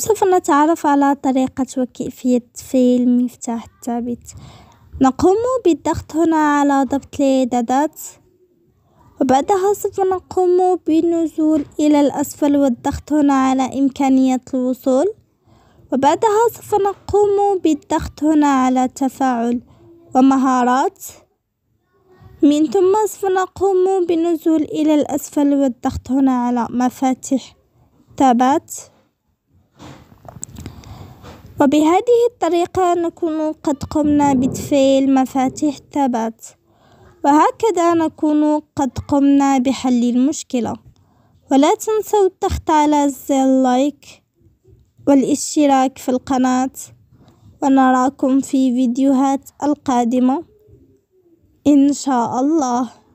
سوف نتعرف على طريقة وكيفية تفعيل مفتاح الثابت نقوم بالضغط هنا على ضبط الإعدادات وبعدها سوف نقوم بالنزول إلى الأسفل والضغط هنا على إمكانية الوصول وبعدها سوف نقوم بالضغط هنا على تفاعل ومهارات من ثم سوف نقوم بالنزول إلى الأسفل والضغط هنا على مفاتيح ثبات وبهذه الطريقة نكون قد قمنا بتفعيل مفاتيح الثبات وهكذا نكون قد قمنا بحل المشكلة ولا تنسوا الضغط على زر اللايك والاشتراك في القناة ونراكم في فيديوهات القادمة إن شاء الله